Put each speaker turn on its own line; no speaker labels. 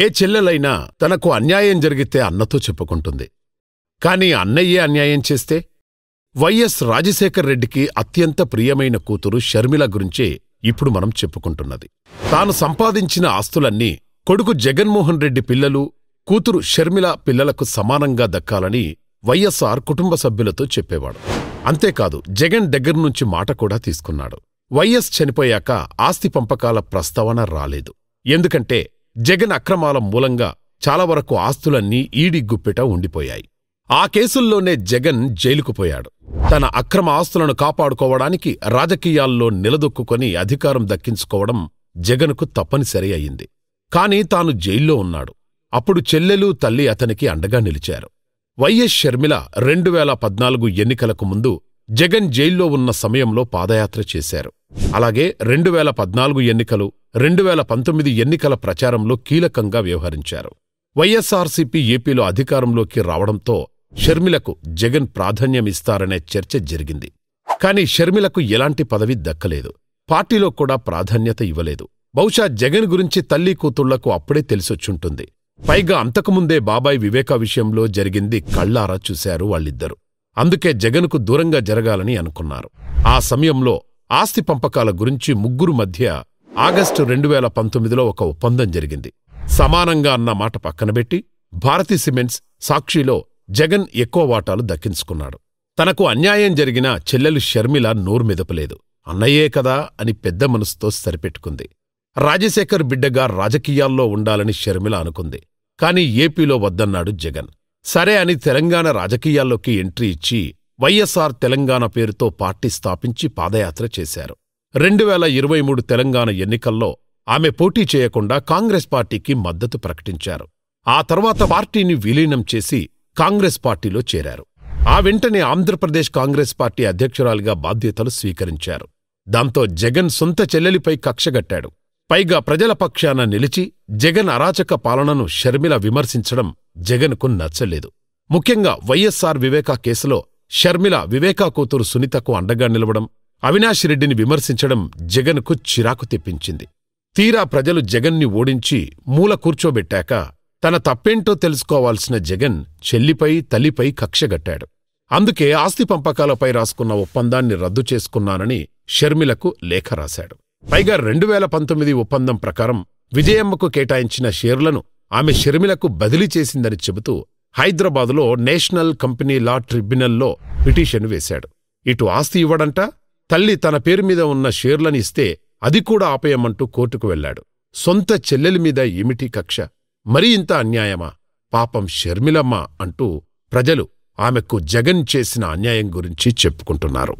ఏ చెల్లెలైనా తనకు అన్యాయం జరిగితే అన్నతో చెప్పుకుంటుంది కాని అన్నయ్యే అన్యాయం చేస్తే వైఎస్ రాజశేఖర్ రెడ్డికి అత్యంత ప్రియమైన కూతురు షర్మిల గురించే ఇప్పుడు మనం చెప్పుకుంటున్నది తాను సంపాదించిన ఆస్తులన్నీ కొడుకు జగన్మోహన్ రెడ్డి పిల్లలు కూతురు షర్మిల పిల్లలకు సమానంగా దక్కాలని వైఎస్ఆర్ కుటుంబ సభ్యులతో చెప్పేవాడు అంతేకాదు జగన్ దగ్గర్నుంచి మాట కూడా తీసుకున్నాడు వైఎస్ చనిపోయాక ఆస్తి పంపకాల ప్రస్తావన రాలేదు ఎందుకంటే జగన్ అక్రమాల మూలంగా చాలా వరకు ఆస్తులన్నీ ఈడిగ్గుప్పిట ఉండిపోయాయి ఆ కేసుల్లోనే జగన్ జైలుకుపోయాడు తన అక్రమ ఆస్తులను కాపాడుకోవడానికి రాజకీయాల్లో నిలదొక్కుని అధికారం దక్కించుకోవడం జగన్కు తప్పనిసరి అయింది కాని తాను జైల్లో ఉన్నాడు అప్పుడు చెల్లెలు తల్లి అతనికి అండగా నిలిచారు వైఎస్ షర్మిల రెండు వేల పద్నాలుగు ఎన్నికలకు ముందు జగన్ జైల్లో ఉన్న సమయంలో పాదయాత్ర చేశారు అలాగే రెండు వేల పద్నాలుగు ఎన్నికలు రెండు వేల పంతొమ్మిది ఎన్నికల ప్రచారంలో కీలకంగా వ్యవహరించారు వైఎస్ఆర్సీపీ ఏపీలో అధికారంలోకి రావడంతో షర్మిలకు జగన్ ప్రాధాన్యమిస్తారనే చర్చ జరిగింది కాని షర్మిలకు ఎలాంటి పదవి దక్కలేదు పార్టీలో కూడా ప్రాధాన్యత ఇవ్వలేదు బహుశా జగన్ గురించి తల్లి కూతుళ్లకు అప్పుడే తెలిసొచ్చుంటుంది పైగా అంతకుముందే బాబాయ్ వివేకా విషయంలో జరిగింది కళ్లారా చూశారు వాళ్ళిద్దరూ అందుకే జగన్కు దూరంగా జరగాలని అనుకున్నారు ఆ సమయంలో ఆస్తి పంపకాల గురించి ముగ్గురు మధ్య ఆగస్టు రెండు వేల పంతొమ్మిదిలో ఒక ఒప్పందం జరిగింది సమానంగా అన్న మాట పక్కనబెట్టి భారతీ సిమెంట్స్ సాక్షిలో జగన్ ఎక్కువ వాటాలు దక్కించుకున్నాడు తనకు అన్యాయం జరిగిన చెల్లెలు షర్మిల నోరు మెదపలేదు అన్నయ్యే కదా అని పెద్ద మనసుతో సరిపెట్టుకుంది రాజశేఖర్ బిడ్డగా రాజకీయాల్లో ఉండాలని షర్మిల అనుకుంది కాని ఏపీలో వద్దన్నాడు జగన్ సరే అని తెలంగాణ రాజకీయాల్లోకి ఎంట్రీ ఇచ్చి వైఎస్ఆర్ తెలంగాణ పేరుతో పార్టీ స్థాపించి పాదయాత్ర చేశారు రెండు వేల ఇరవై మూడు తెలంగాణ ఎన్నికల్లో ఆమె పోటీ చేయకుండా కాంగ్రెస్ పార్టీకి మద్దతు ప్రకటించారు ఆ తర్వాత పార్టీని విలీనం చేసి కాంగ్రెస్ పార్టీలో చేరారు ఆ వెంటనే ఆంధ్రప్రదేశ్ కాంగ్రెస్ పార్టీ అధ్యక్షురాలిగా బాధ్యతలు స్వీకరించారు దాంతో జగన్ సొంత చెల్లెలిపై కక్షగట్టాడు పైగా ప్రజల పక్షాన నిలిచి జగన్ అరాచక పాలనను షర్మిల విమర్శించడం జగన్కు నచ్చలేదు ముఖ్యంగా వైఎస్సార్ వివేకా కేసులో షర్మిల వివేకా కూతురు సునీతకు అండగా నిలవడం అవినాష్ రెడ్డిని విమర్శించడం జగన్కు చిరాకు తెప్పించింది తీరా ప్రజలు జగన్ని ఓడించి మూల కూర్చోబెట్టాక తన తప్పేంటో తెలుసుకోవాల్సిన జగన్ చెల్లిపై తల్లిపై కక్షగట్టాడు అందుకే ఆస్తి పంపకాలపై రాసుకున్న ఒప్పందాన్ని రద్దు చేసుకున్నానని షర్మిలకు లేఖ రాశాడు పైగా రెండు వేల పంతొమ్మిది ఒప్పందం ప్రకారం విజయమ్మకు కేటాయించిన షేర్లను ఆమె షర్మిలకు బదిలీ చేసిందని చెబుతూ హైదరాబాదులో నేషనల్ కంపెనీ లా ట్రిబ్యునల్లో పిటిషన్ వేశాడు ఇటు ఆస్తి ఇవ్వడంట తల్లి తన పేరు మీద ఉన్న షేర్లని ఇస్తే అది కూడా ఆపేయమంటూ కోర్టుకు వెళ్లాడు సొంత చెల్లెలి మీద ఏమిటి కక్ష మరీ ఇంత అన్యాయమా పాపం షర్మిలమ్మ అంటూ ప్రజలు ఆమెకు జగన్ చేసిన అన్యాయం గురించి చెప్పుకుంటున్నారు